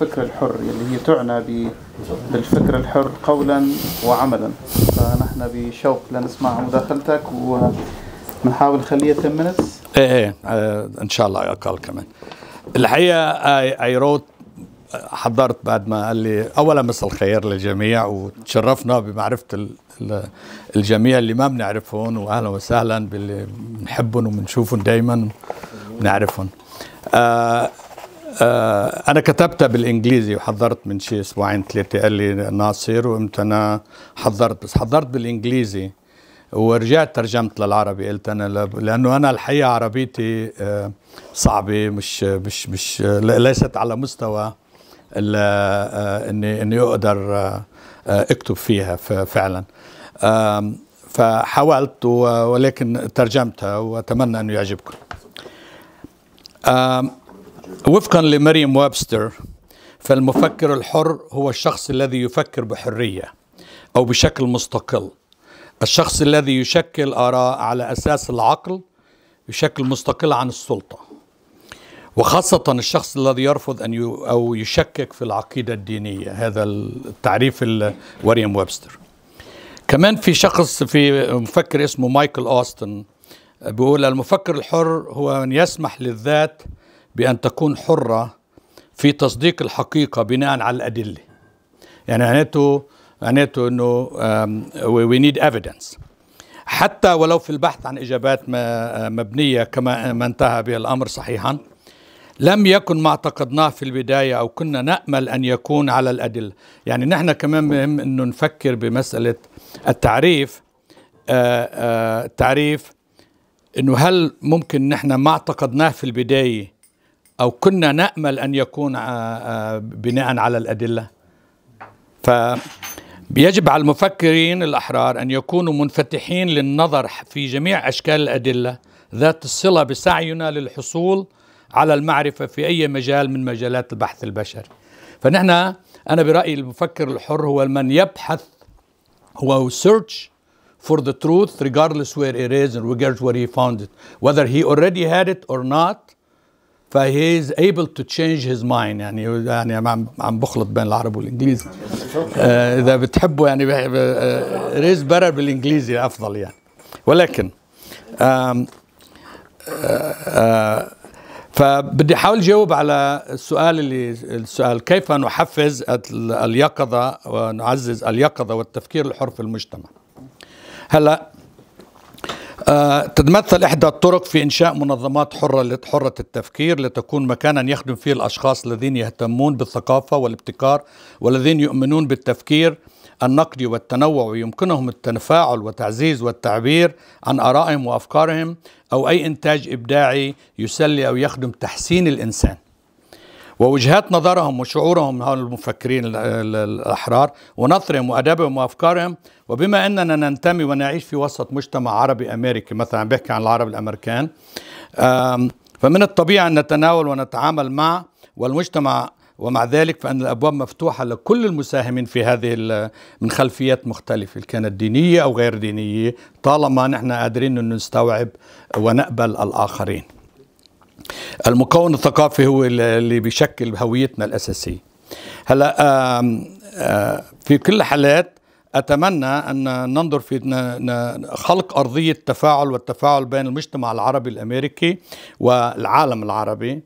الفكر الحر اللي هي تعنى بالفكر الحر قولا وعملا فنحن بشوق لنسمع مداخلتك ونحاول نخليها 10 minutes ايه ايه آه، ان شاء الله اقل كمان الحقيقه اي اي روت حضرت بعد ما قال لي اولا مساء الخير للجميع وتشرفنا بمعرفه الجميع اللي ما بنعرفهم واهلا وسهلا باللي بنحبهم وبنشوفهم دائما بنعرفهم آه آه، انا كتبتها بالانجليزي وحضرت من شي اسبوعين ثلاثه قال لي ناصر وقمت انا حضرت بس حضرت بالانجليزي ورجعت ترجمت للعربي قلت انا لانه انا الحقيقه عربيتي آه، صعبه مش مش مش ليست على مستوى آه، اني اني اقدر اكتب فيها فعلا فحاولت ولكن ترجمتها واتمنى انه يعجبكم وفقا لمريم وابستر فالمفكر الحر هو الشخص الذي يفكر بحرية أو بشكل مستقل الشخص الذي يشكل آراء على أساس العقل بشكل مستقل عن السلطة وخاصة الشخص الذي يرفض أن ي... أو يشكك في العقيدة الدينية هذا التعريف وريم ويبستر كمان في شخص في مفكر اسمه مايكل أوستن بيقول المفكر الحر هو من يسمح للذات بأن تكون حرة في تصديق الحقيقة بناء على الأدلة يعني معناته معناته أنه وي نيد evidence حتى ولو في البحث عن إجابات مبنية كما ما انتهى به الأمر صحيحا لم يكن ما اعتقدناه في البداية أو كنا نأمل أن يكون على الأدلة يعني نحن كمان مهم أنه نفكر بمسألة التعريف آآ آآ التعريف أنه هل ممكن نحن ما اعتقدناه في البداية أو كنا نأمل أن يكون آه، آه، بناء على الأدلة فيجب على المفكرين الأحرار أن يكونوا منفتحين للنظر في جميع أشكال الأدلة ذات الصلة بسعينا للحصول على المعرفة في أي مجال من مجالات البحث البشري فنحن أنا برأيي المفكر الحر هو من يبحث هو search for the truth regardless where it is and regardless where he found it whether he already had it or not فهي از ايبل تو تشينج هيز مايند يعني يعني عم عم بخلط بين العربي والانجليزي آه، اذا بتحبوا يعني ريز برر آه، بالانجليزي افضل يعني ولكن آه، فبدي احاول اجاوب على السؤال اللي السؤال كيف نحفز اليقظه ونعزز اليقظه والتفكير الحر في المجتمع هلا آه، تتمثل إحدى الطرق في إنشاء منظمات حرة حرة التفكير لتكون مكانا يخدم فيه الأشخاص الذين يهتمون بالثقافة والابتكار والذين يؤمنون بالتفكير النقدي والتنوع ويمكنهم التفاعل وتعزيز والتعبير عن آرائهم وأفكارهم أو أي إنتاج إبداعي يسلي أو يخدم تحسين الإنسان ووجهات نظرهم وشعورهم هؤلاء المفكرين الأحرار ونثرهم وأدبهم وأفكارهم وبما أننا ننتمي ونعيش في وسط مجتمع عربي أمريكي مثلا بحكي عن العرب الأمريكان فمن الطبيعي أن نتناول ونتعامل مع والمجتمع ومع ذلك فأن الأبواب مفتوحة لكل المساهمين في هذه من خلفيات مختلفة كانت دينية أو غير دينية طالما نحن قادرين أن نستوعب ونقبل الآخرين المكون الثقافي هو اللي بيشكل هويتنا الأساسية هلا في كل حالات أتمنى أن ننظر في خلق أرضية تفاعل والتفاعل بين المجتمع العربي الأمريكي والعالم العربي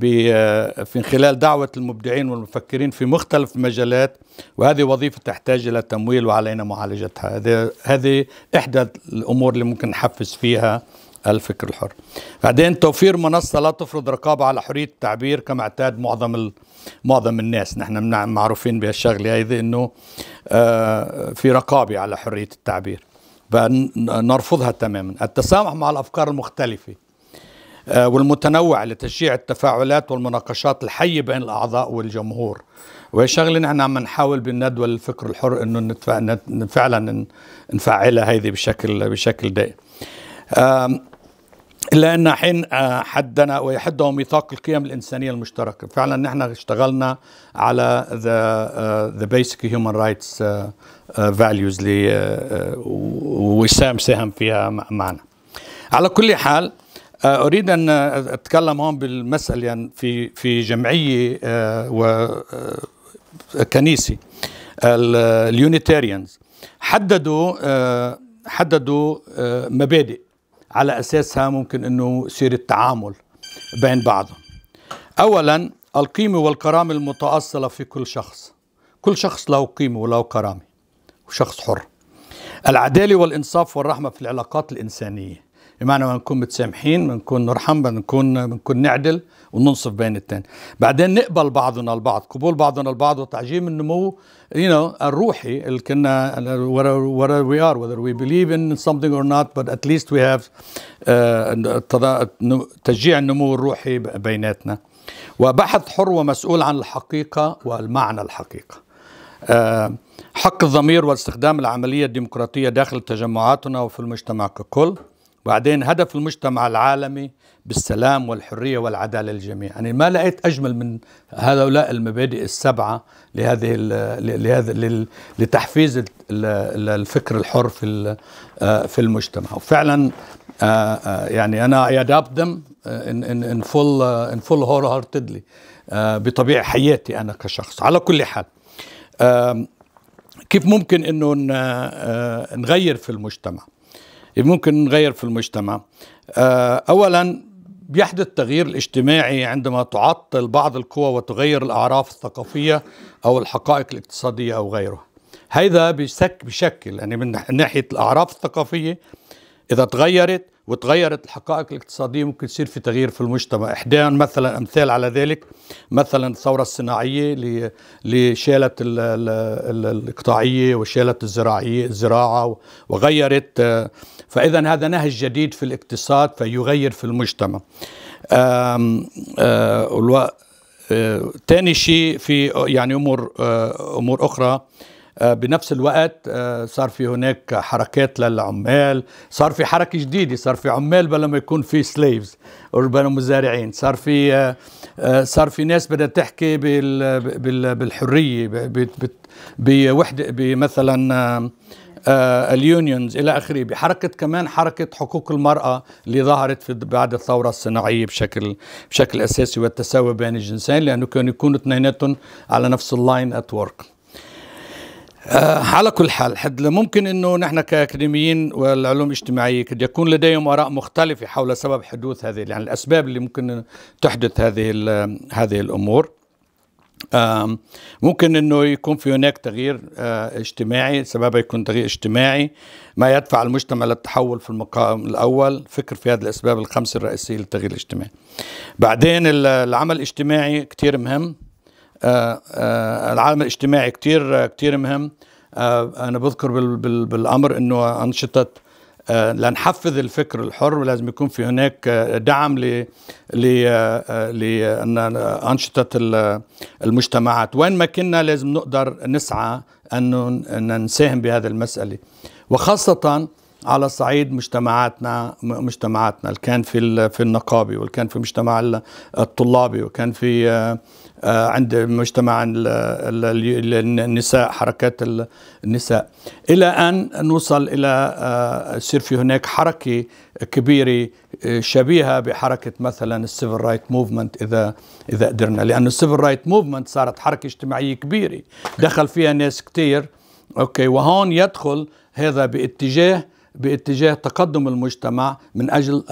في خلال دعوة المبدعين والمفكرين في مختلف المجالات وهذه وظيفة تحتاج إلى تمويل وعلينا معالجتها هذه إحدى الأمور اللي ممكن نحفز فيها الفكر الحر بعدين توفير منصه لا تفرض رقابه على حريه التعبير كما اعتاد معظم معظم الناس نحن معروفين بهالشغله هذه انه آه، في رقابه على حريه التعبير فنرفضها تماما التسامح مع الافكار المختلفه آه، والمتنوعة لتشجيع التفاعلات والمناقشات الحية بين الأعضاء والجمهور وهي شغلة نحن عم نحاول بالندوة الفكر الحر أنه فعلا نفعلها هذه بشكل, بشكل دائم إلا أن حين آه، حدنا ويحده ميثاق القيم الإنسانية المشتركة فعلا نحن اشتغلنا على the, uh, the basic human rights آه، values uh, وسام ساهم فيها معنا على كل حال اريد ان اتكلم هون بالمساله يعني في في جمعيه وكنيسه اليونيتاريانز حددوا حددوا مبادئ على أساسها ممكن أنه يصير التعامل بين بعضهم أولا القيمة والكرامة المتأصلة في كل شخص كل شخص له قيمة وله كرامة وشخص حر العدالة والإنصاف والرحمة في العلاقات الإنسانية بمعنى ما نكون متسامحين بنكون نرحم بنكون بنكون نعدل وننصف بين التاني بعدين نقبل بعضنا البعض قبول بعضنا البعض وتعجيم النمو you know, الروحي اللي كنا where we are whether we believe in something or not but at least we have uh, تشجيع النمو الروحي بيناتنا وبحث حر ومسؤول عن الحقيقة والمعنى الحقيقة uh, حق الضمير واستخدام العملية الديمقراطية داخل تجمعاتنا وفي المجتمع ككل وبعدين هدف المجتمع العالمي بالسلام والحرية والعدالة للجميع يعني ما لقيت أجمل من هؤلاء المبادئ السبعة لهذه لهذا لتحفيز الفكر الحر في آه، في المجتمع وفعلا آه، آه، يعني أنا اي adopt ان in, in, in full in بطبيعة حياتي أنا كشخص على كل حال كيف ممكن انه نغير في المجتمع ممكن نغير في المجتمع آه، أولا بيحدث تغيير الاجتماعي عندما تعطل بعض القوى وتغير الأعراف الثقافية أو الحقائق الاقتصادية أو غيرها هذا بشكل يعني من ناحية الأعراف الثقافية إذا تغيرت وتغيرت الحقائق الاقتصادية ممكن يصير في تغيير في المجتمع إحدان مثلا أمثال على ذلك مثلا الثورة الصناعية اللي شالت الإقطاعية وشالت الزراعية الزراعة وغيرت فإذا هذا نهج جديد في الاقتصاد فيغير في المجتمع ثاني آه، آه، شيء في يعني امور آه، امور اخرى آه، بنفس الوقت آه، صار في هناك حركات للعمال صار في حركة جديدة صار في عمال بلا ما يكون في سليفز بلا مزارعين صار في آه، صار في ناس بدها تحكي بالحرية بوحدة بمثلا اليونيونز الى اخره بحركه كمان حركه حقوق المراه اللي ظهرت في بعد الثوره الصناعيه بشكل بشكل اساسي والتساوي بين الجنسين لانه كانوا يكونوا اثنيناتهم على نفس اللاين ات ورك آه، على كل حال حد ممكن انه نحن كاكاديميين والعلوم الاجتماعيه قد يكون لديهم اراء مختلفه حول سبب حدوث هذه يعني الاسباب اللي ممكن تحدث هذه هذه الامور ممكن انه يكون في هناك تغيير آه، اجتماعي سببها يكون تغيير اجتماعي ما يدفع المجتمع للتحول في المقام الاول فكر في هذه الاسباب الخمسه الرئيسيه للتغيير الاجتماعي بعدين العمل الاجتماعي كثير مهم آه، آه، العالم الاجتماعي كتير آه، كتير مهم انا بذكر بالامر انه انشطه لنحفز الفكر الحر ولازم يكون في هناك دعم ل لانشطه المجتمعات وين ما كنا لازم نقدر نسعى ان نساهم بهذه المساله وخاصه على صعيد مجتمعاتنا مجتمعاتنا اللي كان في في النقابه واللي كان في مجتمع الطلابي وكان في آه، عند مجتمع النساء حركات النساء إلى أن نوصل إلى آه، يصير في هناك حركة كبيرة آه، شبيهة بحركة مثلا السيفل رايت موفمنت إذا إذا قدرنا لأن السيفل رايت موفمنت صارت حركة اجتماعية كبيرة دخل فيها ناس كتير أوكي وهون يدخل هذا باتجاه باتجاه تقدم المجتمع من اجل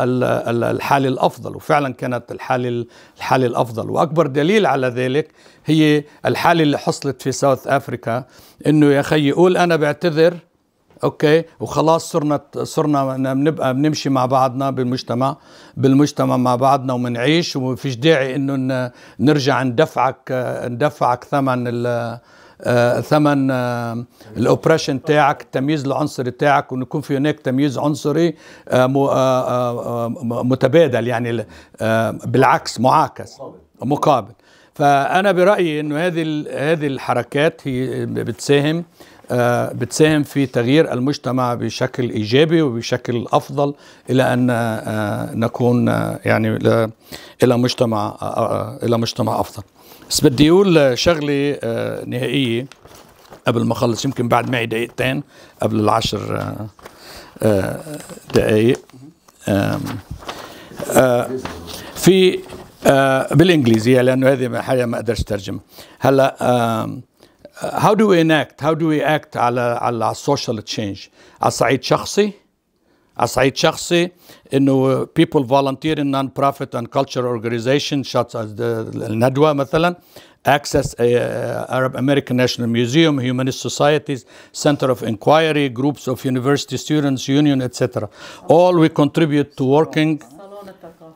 الحال الافضل وفعلا كانت الحاله الحاله الافضل واكبر دليل على ذلك هي الحاله اللي حصلت في ساوث افريكا انه يا اخي يقول انا بعتذر اوكي وخلاص صرنا صرنا بنبقى بنمشي مع بعضنا بالمجتمع بالمجتمع مع بعضنا وبنعيش وما فيش داعي انه نرجع ندفعك ندفعك ثمن آه، ثمن آه، الاوبريشن تاعك التمييز العنصري تاعك وانه يكون في هناك تمييز عنصري آه، متبادل يعني بالعكس معاكس مقابل فانا برايي انه هذه هذه الحركات هي بتساهم بتساهم في تغيير المجتمع بشكل ايجابي وبشكل افضل الى ان نكون يعني الى مجتمع الى مجتمع افضل بس بدي اقول شغله آه، نهائيه قبل ما اخلص يمكن بعد معي دقيقتين قبل العشر آه، آه، دقائق في بالانجليزي لانه هذه حاجه ما اقدرش اترجم هلا how do we enact how do we act على على السوشيال تشينج على الصعيد شخصي الصعيد شخصي انه people volunteering non profit and cultural organizations such as the الندوه مثلا Access uh, Arab American National Museum, Humanist Societies, Center of Inquiry, groups of university students, union, etc. All we contribute to working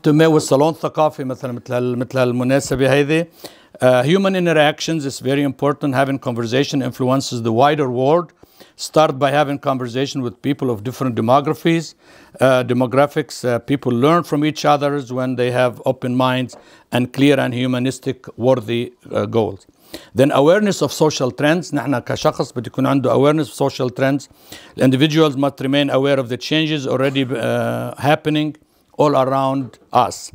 تماول صالون ثقافي مثلا مثل مثل المناسبه هذه Uh, human interactions is very important. Having conversation influences the wider world Start by having conversation with people of different demographies, uh, demographics. Uh, people learn from each other when they have open minds and clear and humanistic worthy uh, goals. Then awareness of social trends نحن كشخص بده can عنده awareness of social trends individuals must remain aware of the changes already uh, happening all around us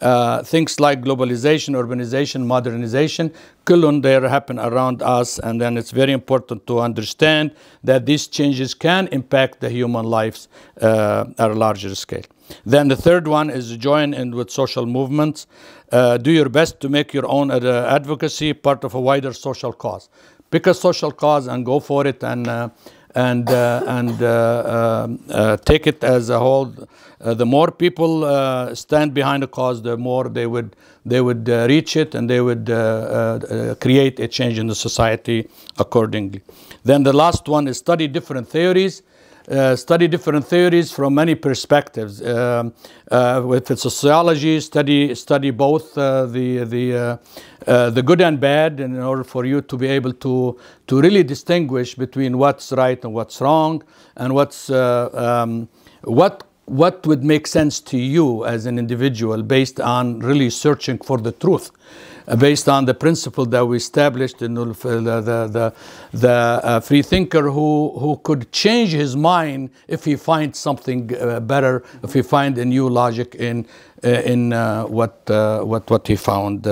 uh, things like globalization, urbanization, modernization, kulun there happen around us and then it's very important to understand that these changes can impact the human lives uh, at a larger scale. Then the third one is join in with social movements. Uh, do your best to make your own uh, advocacy part of a wider social cause. Pick a social cause and go for it and uh, and, uh, and uh, uh, take it as a whole. the more people stand behind the cause, the more they would, they would reach it and they would create a change in the society accordingly. Then the last one is study different theories uh, study different theories from many perspectives. Um, uh, with sociology, study study both uh, the the uh, uh, the good and bad, in order for you to be able to to really distinguish between what's right and what's wrong, and what's um, what what would make sense to you as an individual based on really searching for the truth. Uh, based on the principle that we established in uh, the, the, the, the uh, free thinker who, who could change his mind if he finds something uh, better, if he finds a new logic in, uh, in uh, what, what, what he found,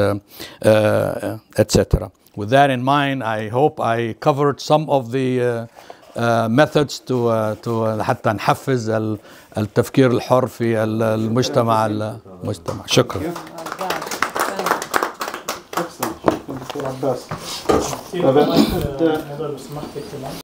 etc. With that in mind, I hope I covered some of the methods to, to حتى نحفز التفكير الحر في المجتمع المجتمع شكرا das. Da wird, äh,